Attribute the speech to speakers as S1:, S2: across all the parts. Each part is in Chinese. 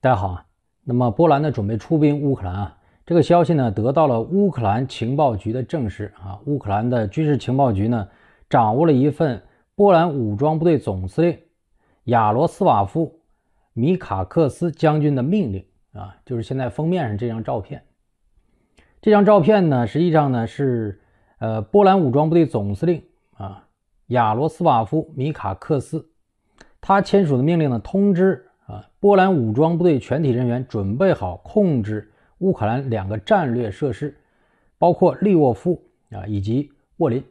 S1: 大家好啊，那么波兰呢准备出兵乌克兰啊，这个消息呢得到了乌克兰情报局的证实啊。乌克兰的军事情报局呢掌握了一份波兰武装部队总司令亚罗斯瓦夫·米卡克斯将军的命令啊，就是现在封面上这张照片。这张照片呢，实际上呢是呃波兰武装部队总司令啊亚罗斯瓦夫·米卡克斯他签署的命令呢通知。啊！波兰武装部队全体人员准备好控制乌克兰两个战略设施，包括利沃夫啊，以及沃林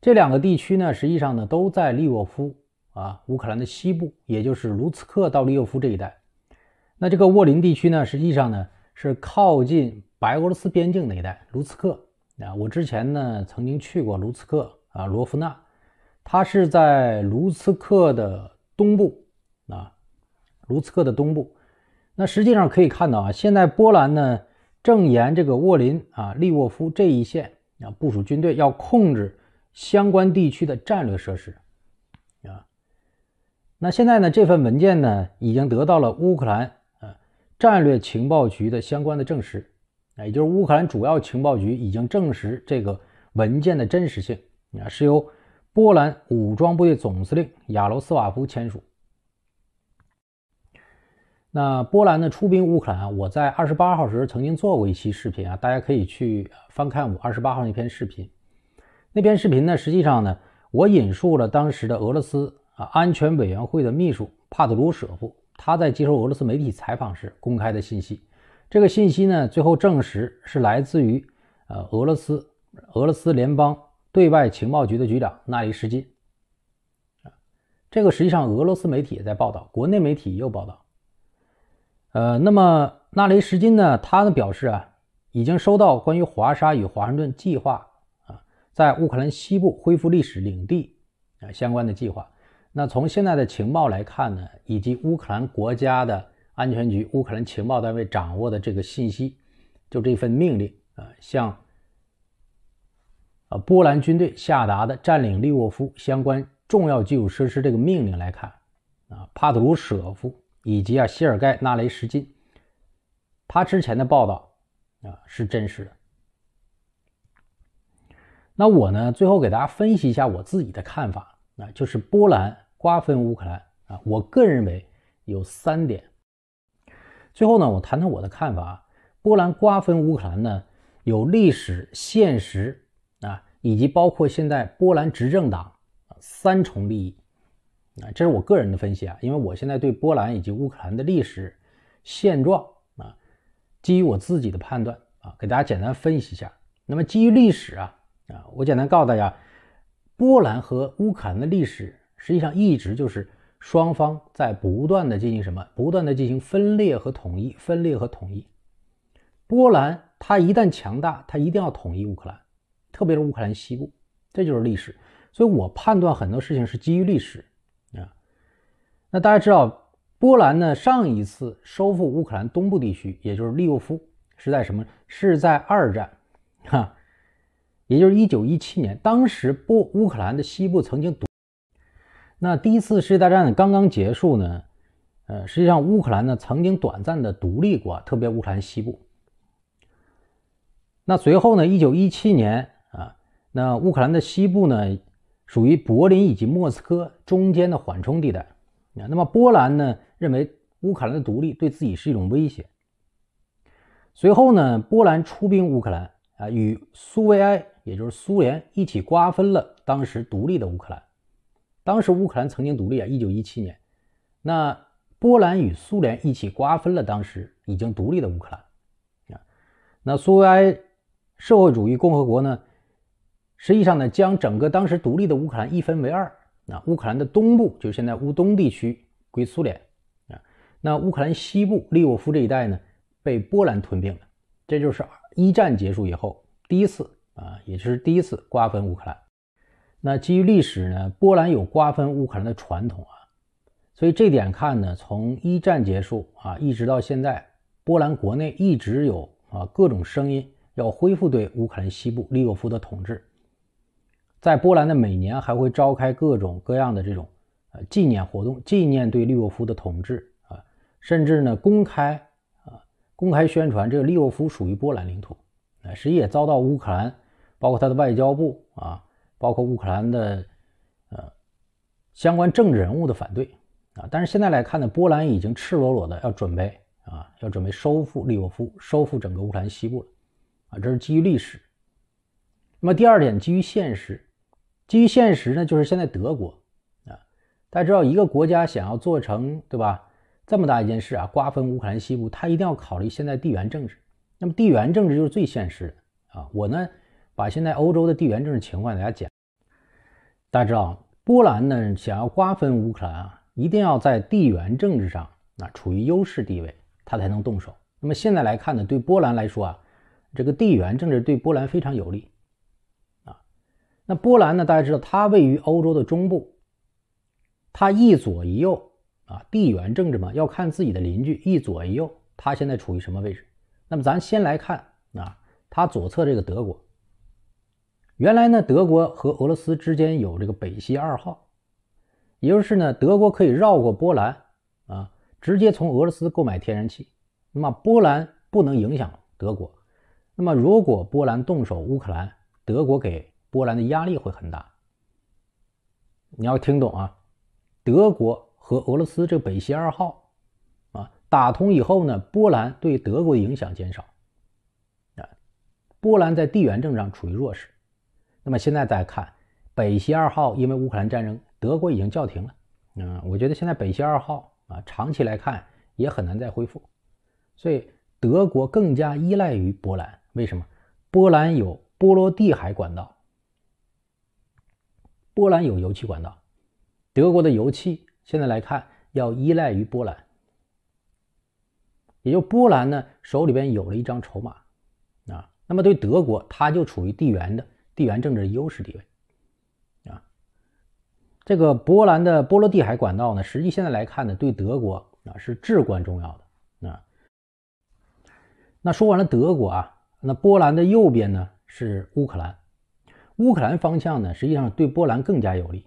S1: 这两个地区呢。实际上呢，都在利沃夫啊，乌克兰的西部，也就是卢茨克到利沃夫这一带。那这个沃林地区呢，实际上呢是靠近白俄罗斯边境那一带，卢茨克啊。我之前呢曾经去过卢茨克啊，罗夫纳，它是在卢茨克的东部啊。卢茨克的东部，那实际上可以看到啊，现在波兰呢正沿这个沃林啊、利沃夫这一线啊部署军队，要控制相关地区的战略设施啊。那现在呢，这份文件呢已经得到了乌克兰啊战略情报局的相关的证实，啊，也就是乌克兰主要情报局已经证实这个文件的真实性啊，是由波兰武装部队总司令亚罗斯瓦夫签署。那波兰呢出兵乌克兰？我在二十八号时曾经做过一期视频啊，大家可以去翻看我二十八号那篇视频。那篇视频呢，实际上呢，我引述了当时的俄罗斯啊安全委员会的秘书帕德鲁舍夫他在接受俄罗斯媒体采访时公开的信息。这个信息呢，最后证实是来自于呃俄罗斯俄罗斯联邦对外情报局的局长纳伊什金。这个实际上俄罗斯媒体也在报道，国内媒体也有报道。呃，那么纳雷什金呢？他呢表示啊，已经收到关于华沙与华盛顿计划啊，在乌克兰西部恢复历史领地啊相关的计划。那从现在的情报来看呢，以及乌克兰国家的安全局、乌克兰情报单位掌握的这个信息，就这份命令啊，向啊波兰军队下达的占领利沃夫相关重要基础设施这个命令来看啊，帕特卢舍夫。以及啊，谢尔盖·纳雷什金，他之前的报道啊是真实的。那我呢，最后给大家分析一下我自己的看法，啊，就是波兰瓜分乌克兰啊，我个人认为有三点。最后呢，我谈谈我的看法啊，波兰瓜分乌克兰呢，有历史现实啊，以及包括现在波兰执政党三重利益。啊，这是我个人的分析啊，因为我现在对波兰以及乌克兰的历史现状啊，基于我自己的判断啊，给大家简单分析一下。那么基于历史啊啊，我简单告诉大家，波兰和乌克兰的历史实际上一直就是双方在不断的进行什么？不断的进行分裂和统一分裂和统一。波兰它一旦强大，它一定要统一乌克兰，特别是乌克兰西部，这就是历史。所以我判断很多事情是基于历史。那大家知道，波兰呢上一次收复乌克兰东部地区，也就是利沃夫，是在什么？是在二战，哈，也就是一九一七年。当时波乌克兰的西部曾经独，那第一次世界大战刚刚结束呢，呃，实际上乌克兰呢曾经短暂的独立过，特别乌克兰西部。那随后呢，一九一七年啊，那乌克兰的西部呢属于柏林以及莫斯科中间的缓冲地带。那么波兰呢，认为乌克兰的独立对自己是一种威胁。随后呢，波兰出兵乌克兰，啊，与苏维埃，也就是苏联一起瓜分了当时独立的乌克兰。当时乌克兰曾经独立啊，一九一七年，那波兰与苏联一起瓜分了当时已经独立的乌克兰。啊，那苏维埃社会主义共和国呢，实际上呢，将整个当时独立的乌克兰一分为二。那乌克兰的东部，就是现在乌东地区，归苏联啊。那乌克兰西部，利沃夫这一带呢，被波兰吞并了。这就是一战结束以后第一次啊，也就是第一次瓜分乌克兰。那基于历史呢，波兰有瓜分乌克兰的传统啊，所以这点看呢，从一战结束啊，一直到现在，波兰国内一直有啊各种声音要恢复对乌克兰西部利沃夫的统治。在波兰的每年还会召开各种各样的这种呃纪念活动，纪念对利沃夫的统治啊，甚至呢公开啊公开宣传这个利沃夫属于波兰领土啊，实际也遭到乌克兰包括他的外交部啊，包括乌克兰的呃相关政治人物的反对啊。但是现在来看呢，波兰已经赤裸裸的要准备啊，要准备收复利沃夫，收复整个乌克兰西部了啊，这是基于历史。那么第二点，基于现实。基于现实呢，就是现在德国啊，大家知道一个国家想要做成对吧这么大一件事啊，瓜分乌克兰西部，他一定要考虑现在地缘政治。那么地缘政治就是最现实的啊。我呢把现在欧洲的地缘政治情况给大家讲。大家知道波兰呢想要瓜分乌克兰啊，一定要在地缘政治上啊处于优势地位，他才能动手。那么现在来看呢，对波兰来说啊，这个地缘政治对波兰非常有利。那波兰呢？大家知道它位于欧洲的中部。它一左一右啊，地缘政治嘛，要看自己的邻居一左一右。它现在处于什么位置？那么咱先来看啊，它左侧这个德国。原来呢，德国和俄罗斯之间有这个北溪二号，也就是呢，德国可以绕过波兰啊，直接从俄罗斯购买天然气。那么波兰不能影响德国。那么如果波兰动手乌克兰，德国给。波兰的压力会很大，你要听懂啊！德国和俄罗斯这北溪二号啊，打通以后呢，波兰对德国的影响减少啊，波兰在地缘政上处于弱势。那么现在再看北溪二号，因为乌克兰战争，德国已经叫停了。嗯，我觉得现在北溪二号啊，长期来看也很难再恢复，所以德国更加依赖于波兰。为什么？波兰有波罗的海管道。波兰有油气管道，德国的油气现在来看要依赖于波兰，也就波兰呢手里边有了一张筹码，啊，那么对德国它就处于地缘的地缘政治优势地位，啊，这个波兰的波罗的海管道呢，实际现在来看呢，对德国啊是至关重要的啊。那说完了德国啊，那波兰的右边呢是乌克兰。乌克兰方向呢，实际上对波兰更加有利。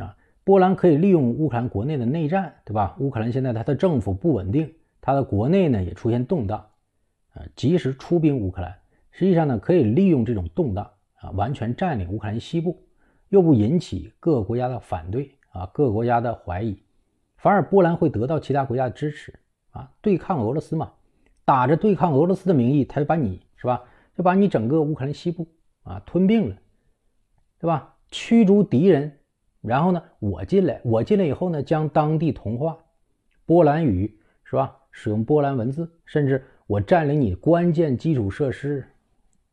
S1: 啊，波兰可以利用乌克兰国内的内战，对吧？乌克兰现在它的政府不稳定，它的国内呢也出现动荡，啊，及时出兵乌克兰，实际上呢可以利用这种动荡啊，完全占领乌克兰西部，又不引起各个国家的反对啊，各个国家的怀疑，反而波兰会得到其他国家的支持啊，对抗俄罗斯嘛，打着对抗俄罗斯的名义，他就把你是吧，就把你整个乌克兰西部。啊，吞并了，对吧？驱逐敌人，然后呢，我进来，我进来以后呢，将当地同化，波兰语是吧？使用波兰文字，甚至我占领你关键基础设施。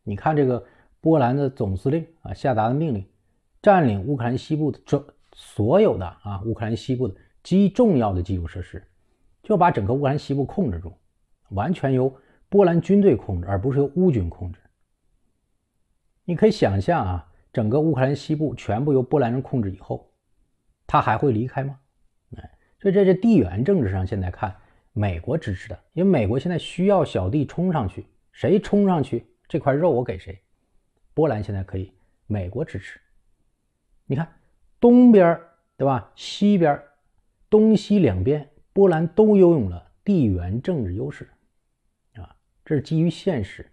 S1: 你看这个波兰的总司令啊下达的命令，占领乌克兰西部的这所有的啊乌克兰西部的极重要的基础设施，就把整个乌克兰西部控制住，完全由波兰军队控制，而不是由乌军控制。你可以想象啊，整个乌克兰西部全部由波兰人控制以后，他还会离开吗？哎，所以在这地缘政治上，现在看美国支持的，因为美国现在需要小弟冲上去，谁冲上去这块肉我给谁。波兰现在可以，美国支持。你看东边对吧？西边东西两边波兰都拥有了地缘政治优势，啊，这是基于现实。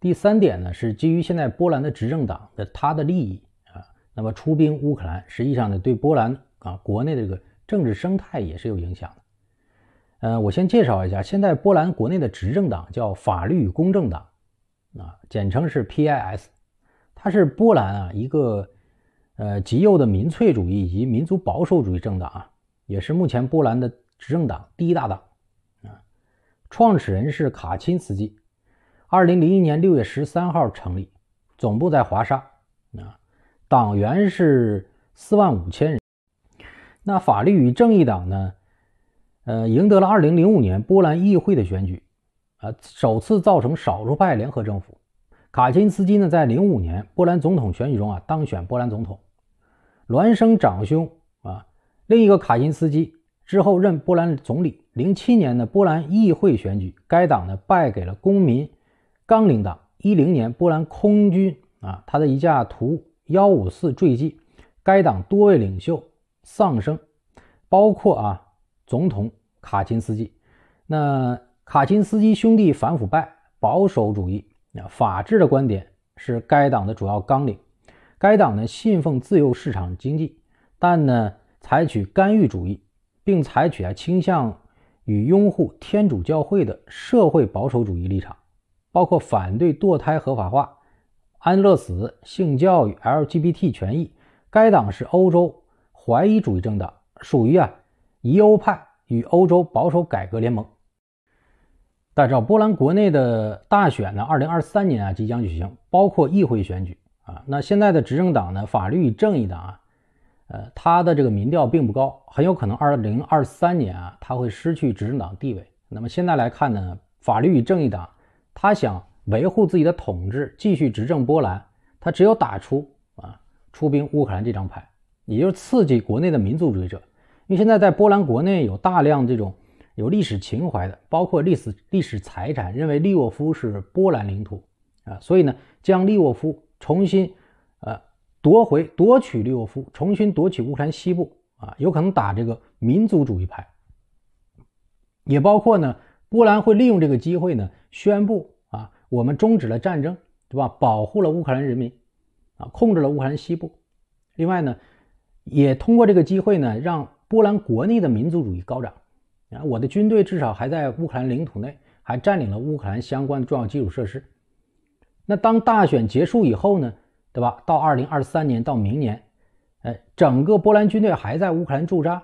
S1: 第三点呢，是基于现在波兰的执政党的他的利益啊，那么出兵乌克兰，实际上呢，对波兰啊国内的这个政治生态也是有影响的。嗯，我先介绍一下，现在波兰国内的执政党叫法律与公正党，啊，简称是 PIS，它是波兰啊一个呃极右的民粹主义以及民族保守主义政党，啊，也是目前波兰的执政党第一大党啊，创始人是卡钦斯基。二零零一年六月十三号成立，总部在华沙，啊，党员是四万五千人。那法律与正义党呢？呃，赢得了二零零五年波兰议会的选举，啊，首次造成少数派联合政府。卡钦斯基呢，在零五年波兰总统选举中啊，当选波兰总统。孪生长兄啊，另一个卡钦斯基之后任波兰总理。零七年的波兰议会选举，该党呢败给了公民。纲领党一零年波兰空军啊，他的一架图幺五四坠机，该党多位领袖丧生，包括啊总统卡钦斯基。那卡钦斯基兄弟反腐败、保守主义、法治的观点是该党的主要纲领。该党呢信奉自由市场经济，但呢采取干预主义，并采取啊倾向与拥护天主教会的社会保守主义立场。包括反对堕胎合法化、安乐死、性教育、LGBT 权益。该党是欧洲怀疑主义政党，属于啊，疑欧派与欧洲保守改革联盟。大家知道波兰国内的大选呢，二零二三年啊即将举行，包括议会选举啊。那现在的执政党呢，法律与正义党啊，呃，他的这个民调并不高，很有可能二零二三年啊，他会失去执政党地位。那么现在来看呢，法律与正义党。他想维护自己的统治，继续执政波兰，他只有打出啊出兵乌克兰这张牌，也就是刺激国内的民族主义者。因为现在在波兰国内有大量这种有历史情怀的，包括历史历史财产，认为利沃夫是波兰领土啊，所以呢，将利沃夫重新，呃，夺回夺取利沃夫，重新夺取乌克兰西部啊，有可能打这个民族主义牌。也包括呢，波兰会利用这个机会呢。宣布啊，我们终止了战争，对吧？保护了乌克兰人民，啊，控制了乌克兰西部。另外呢，也通过这个机会呢，让波兰国内的民族主义高涨。啊，我的军队至少还在乌克兰领土内，还占领了乌克兰相关的重要基础设施。那当大选结束以后呢，对吧？到二零二三年到明年，哎，整个波兰军队还在乌克兰驻扎。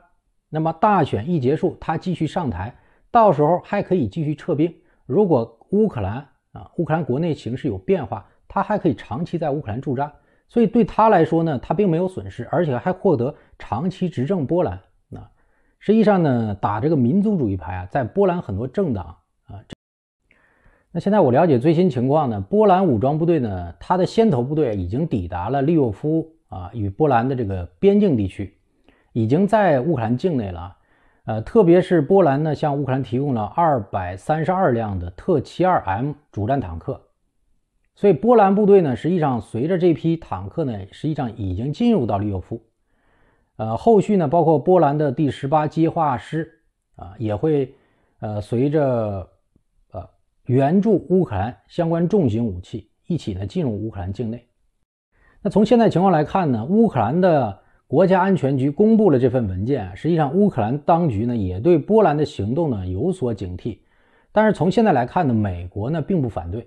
S1: 那么大选一结束，他继续上台，到时候还可以继续撤兵。如果乌克兰啊，乌克兰国内形势有变化，他还可以长期在乌克兰驻扎，所以对他来说呢，他并没有损失，而且还获得长期执政波兰。那实际上呢，打这个民族主义牌啊，在波兰很多政党啊，那现在我了解最新情况呢，波兰武装部队呢，他的先头部队已经抵达了利沃夫啊，与波兰的这个边境地区，已经在乌克兰境内了。呃，特别是波兰呢，向乌克兰提供了二百三十二辆的特七二 M 主战坦克，所以波兰部队呢，实际上随着这批坦克呢，实际上已经进入到利沃夫。呃，后续呢，包括波兰的第十八机械化师啊，也会呃随着呃援助乌克兰相关重型武器一起呢进入乌克兰境内。那从现在情况来看呢，乌克兰的。国家安全局公布了这份文件，实际上乌克兰当局呢也对波兰的行动呢有所警惕，但是从现在来看呢，美国呢并不反对，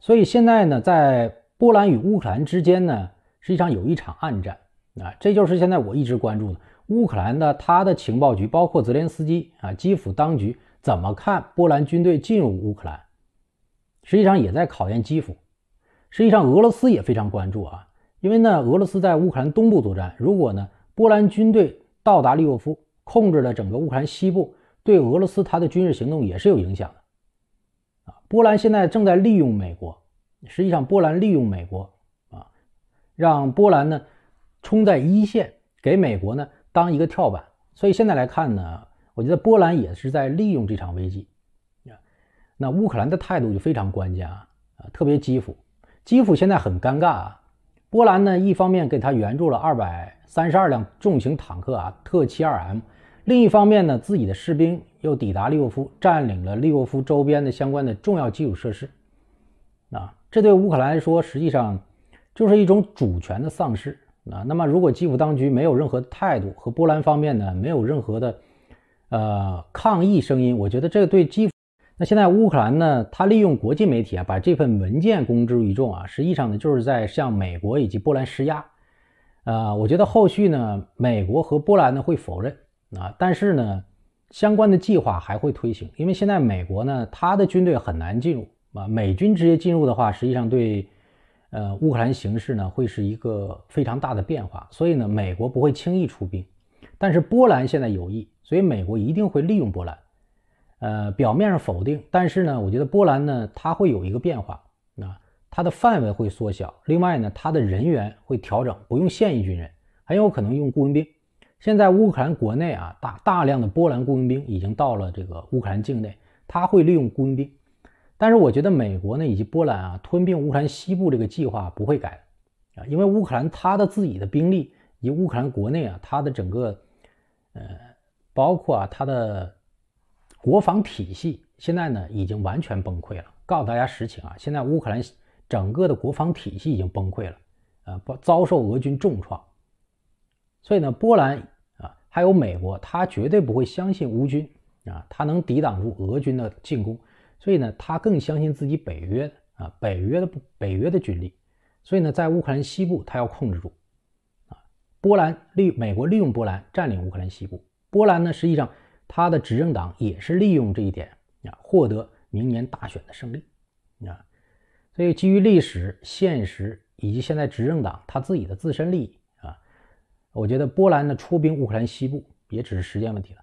S1: 所以现在呢在波兰与乌克兰之间呢实际上有一场暗战啊，这就是现在我一直关注的乌克兰的他的情报局，包括泽连斯基啊，基辅当局怎么看波兰军队进入乌克兰，实际上也在考验基辅，实际上俄罗斯也非常关注啊。因为呢，俄罗斯在乌克兰东部作战，如果呢波兰军队到达利沃夫，控制了整个乌克兰西部，对俄罗斯它的军事行动也是有影响的。啊，波兰现在正在利用美国，实际上波兰利用美国啊，让波兰呢冲在一线，给美国呢当一个跳板。所以现在来看呢，我觉得波兰也是在利用这场危机。那乌克兰的态度就非常关键啊啊，特别基辅，基辅现在很尴尬啊。波兰呢，一方面给他援助了二百三十二辆重型坦克啊，特七二 M；另一方面呢，自己的士兵又抵达利沃夫，占领了利沃夫周边的相关的重要基础设施。啊，这对乌克兰来说，实际上就是一种主权的丧失。啊，那么如果基辅当局没有任何态度和波兰方面呢，没有任何的呃抗议声音，我觉得这对基那现在乌克兰呢？他利用国际媒体啊，把这份文件公之于众啊，实际上呢，就是在向美国以及波兰施压。呃，我觉得后续呢，美国和波兰呢会否认啊，但是呢，相关的计划还会推行，因为现在美国呢，他的军队很难进入啊。美军直接进入的话，实际上对呃乌克兰形势呢会是一个非常大的变化，所以呢，美国不会轻易出兵。但是波兰现在有意，所以美国一定会利用波兰。呃，表面上否定，但是呢，我觉得波兰呢，它会有一个变化，那它的范围会缩小。另外呢，它的人员会调整，不用现役军人，很有可能用雇佣兵。现在乌克兰国内啊，大大量的波兰雇佣兵已经到了这个乌克兰境内，他会利用雇佣兵。但是我觉得美国呢，以及波兰啊，吞并乌克兰西部这个计划不会改啊，因为乌克兰它的自己的兵力，以及乌克兰国内啊，它的整个呃，包括啊它的。国防体系现在呢已经完全崩溃了。告诉大家实情啊，现在乌克兰整个的国防体系已经崩溃了，呃，不遭受俄军重创。所以呢，波兰啊，还有美国，他绝对不会相信乌军啊，他能抵挡住俄军的进攻。所以呢，他更相信自己北约啊，北约的北约的军力。所以呢，在乌克兰西部，他要控制住啊，波兰利美国利用波兰占领乌克兰西部。波兰呢，实际上。他的执政党也是利用这一点啊，获得明年大选的胜利啊。所以，基于历史现实以及现在执政党他自己的自身利益啊，我觉得波兰的出兵乌克兰西部也只是时间问题了。